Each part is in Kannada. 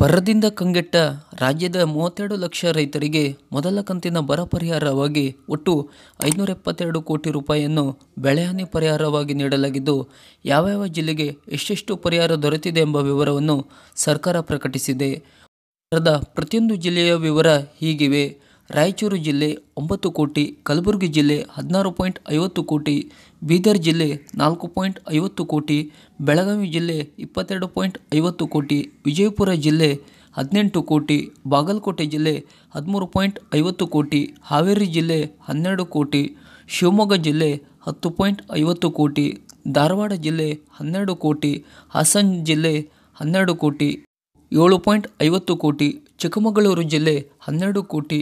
ಬರದಿಂದ ಕಂಗೆಟ್ಟ ರಾಜ್ಯದ ಮೂವತ್ತೆರಡು ಲಕ್ಷ ರೈತರಿಗೆ ಮೊದಲ ಕಂತಿನ ಬರ ಪರಿಹಾರವಾಗಿ ಒಟ್ಟು ಐನೂರ ಎಪ್ಪತ್ತೆರಡು ಕೋಟಿ ರೂಪಾಯಿಯನ್ನು ಬೆಳೆಹಾನಿ ಪರಿಹಾರವಾಗಿ ನೀಡಲಾಗಿದ್ದು ಯಾವ್ಯಾವ ಜಿಲ್ಲೆಗೆ ಎಷ್ಟೆಷ್ಟು ಪರಿಹಾರ ದೊರೆತಿದೆ ಎಂಬ ವಿವರವನ್ನು ಸರ್ಕಾರ ಪ್ರಕಟಿಸಿದೆ ಪ್ರತಿಯೊಂದು ಜಿಲ್ಲೆಯ ವಿವರ ಹೀಗಿವೆ ರಾಯಚೂರು ಜಿಲ್ಲೆ ಒಂಬತ್ತು ಕೋಟಿ ಕಲಬುರಗಿ ಜಿಲ್ಲೆ ಹದಿನಾರು ಪಾಯಿಂಟ್ ಐವತ್ತು ಕೋಟಿ ಬೀದರ್ ಜಿಲ್ಲೆ ನಾಲ್ಕು ಪಾಯಿಂಟ್ ಐವತ್ತು ಕೋಟಿ ಬೆಳಗಾವಿ ಜಿಲ್ಲೆ ಇಪ್ಪತ್ತೆರಡು ಪಾಯಿಂಟ್ ಐವತ್ತು ಕೋಟಿ ವಿಜಯಪುರ ಜಿಲ್ಲೆ ಹದಿನೆಂಟು ಕೋಟಿ ಬಾಗಲಕೋಟೆ ಜಿಲ್ಲೆ ಹದಿಮೂರು ಪಾಯಿಂಟ್ ಐವತ್ತು ಕೋಟಿ ಹಾವೇರಿ ಜಿಲ್ಲೆ ಹನ್ನೆರಡು ಕೋಟಿ ಶಿವಮೊಗ್ಗ ಜಿಲ್ಲೆ ಹತ್ತು ಪಾಯಿಂಟ್ ಐವತ್ತು ಕೋಟಿ ಧಾರವಾಡ ಜಿಲ್ಲೆ ಹನ್ನೆರಡು ಕೋಟಿ ಹಾಸನ ಜಿಲ್ಲೆ ಹನ್ನೆರಡು ಕೋಟಿ ಏಳು ಪಾಯಿಂಟ್ ಐವತ್ತು ಕೋಟಿ ಚಿಕ್ಕಮಗಳೂರು ಜಿಲ್ಲೆ ಹನ್ನೆರಡು ಕೋಟಿ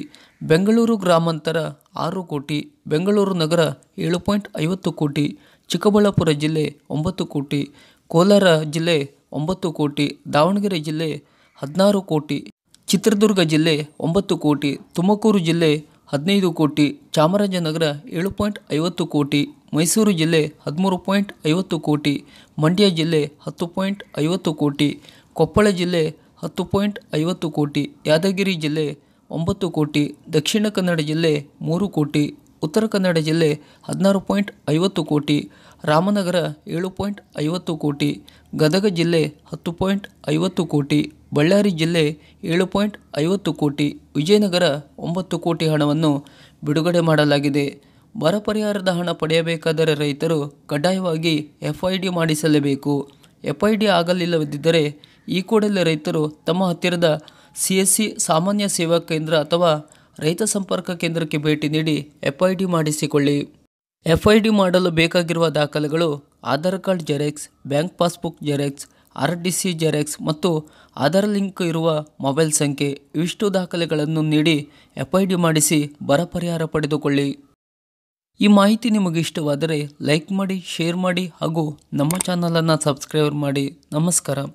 ಬೆಂಗಳೂರು ಗ್ರಾಮಾಂತರ ಆರು ಕೋಟಿ ಬೆಂಗಳೂರು ನಗರ ಏಳು ಪಾಯಿಂಟ್ ಐವತ್ತು ಕೋಟಿ ಚಿಕ್ಕಬಳ್ಳಾಪುರ ಜಿಲ್ಲೆ ಒಂಬತ್ತು ಕೋಟಿ ಕೋಲಾರ ಜಿಲ್ಲೆ ಒಂಬತ್ತು ಕೋಟಿ ದಾವಣಗೆರೆ ಜಿಲ್ಲೆ ಹದಿನಾರು ಕೋಟಿ ಚಿತ್ರದುರ್ಗ ಜಿಲ್ಲೆ ಒಂಬತ್ತು ಕೋಟಿ ತುಮಕೂರು ಜಿಲ್ಲೆ ಹದಿನೈದು ಕೋಟಿ ಚಾಮರಾಜನಗರ ಏಳು ಪಾಯಿಂಟ್ ಐವತ್ತು ಕೋಟಿ ಮೈಸೂರು ಜಿಲ್ಲೆ ಹದಿಮೂರು ಪಾಯಿಂಟ್ ಐವತ್ತು ಕೋಟಿ ಮಂಡ್ಯ ಜಿಲ್ಲೆ ಹತ್ತು ಪಾಯಿಂಟ್ ಐವತ್ತು ಕೋಟಿ ಕೊಪ್ಪಳ ಜಿಲ್ಲೆ ಹತ್ತು ಪಾಯಿಂಟ್ ಐವತ್ತು ಕೋಟಿ ಯಾದಗಿರಿ ಜಿಲ್ಲೆ ಒಂಬತ್ತು ಕೋಟಿ ದಕ್ಷಿಣ ಕನ್ನಡ ಜಿಲ್ಲೆ ಮೂರು ಕೋಟಿ ಉತ್ತರ ಕನ್ನಡ ಜಿಲ್ಲೆ ಹದಿನಾರು ಪಾಯಿಂಟ್ ಐವತ್ತು ಕೋಟಿ ರಾಮನಗರ ಏಳು ಪಾಯಿಂಟ್ ಐವತ್ತು ಕೋಟಿ ಗದಗ ಜಿಲ್ಲೆ ಹತ್ತು ಪಾಯಿಂಟ್ ಐವತ್ತು ಕೋಟಿ ಬಳ್ಳಾರಿ ಜಿಲ್ಲೆ ಏಳು ಪಾಯಿಂಟ್ ಐವತ್ತು ಕೋಟಿ ವಿಜಯನಗರ ಒಂಬತ್ತು ಕೋಟಿ ಹಣವನ್ನು ಬಿಡುಗಡೆ ಮಾಡಲಾಗಿದೆ ಬರ ಪರಿಹಾರದ ಹಣ ಪಡೆಯಬೇಕಾದರೆ ರೈತರು ಕಡ್ಡಾಯವಾಗಿ ಎಫ್ಐಡಿ ಮಾಡಿಸಲೇಬೇಕು ಎಫ್ಐಡಿ ಆಗಲಿಲ್ಲದಿದ್ದರೆ ಈ ಕೂಡಲೇ ರೈತರು ತಮ್ಮ ಹತ್ತಿರದ ಸಿ ಸಿ ಸಾಮಾನ್ಯ ಸೇವಾ ಕೇಂದ್ರ ಅಥವಾ ರೈತ ಸಂಪರ್ಕ ಕೇಂದ್ರಕ್ಕೆ ಭೇಟಿ ನೀಡಿ ಎಫ್ಐಡಿ ಮಾಡಿಸಿಕೊಳ್ಳಿ ಎಫ್ಐಡಿ ಮಾಡಲು ಬೇಕಾಗಿರುವ ದಾಖಲೆಗಳು Aadhaar card xerox bank passbook xerox R D C xerox ಮತ್ತು ಆಧಾರ್ ಲಿಂಕ್ ಇರುವ ಮೊಬೈಲ್ ಸಂಖ್ಯೆ ಇವಿಷ್ಟು ದಾಖಲೆಗಳನ್ನು ನೀಡಿ ಎಫ್ಐಡಿ ಮಾಡಿಸಿ ಬರ ಪರಿಹಾರ ಪಡೆದುಕೊಳ್ಳಿ ಈ ಮಾಹಿತಿ ನಿಮಗೆ ಇಷ್ಟವಾದರೆ ಲೈಕ್ ಮಾಡಿ ಶೇರ್ ಮಾಡಿ ಹಾಗೂ ನಮ್ಮ ಚಾನಲನ್ನು ಸಬ್ಸ್ಕ್ರೈಬ್ ಮಾಡಿ ನಮಸ್ಕಾರ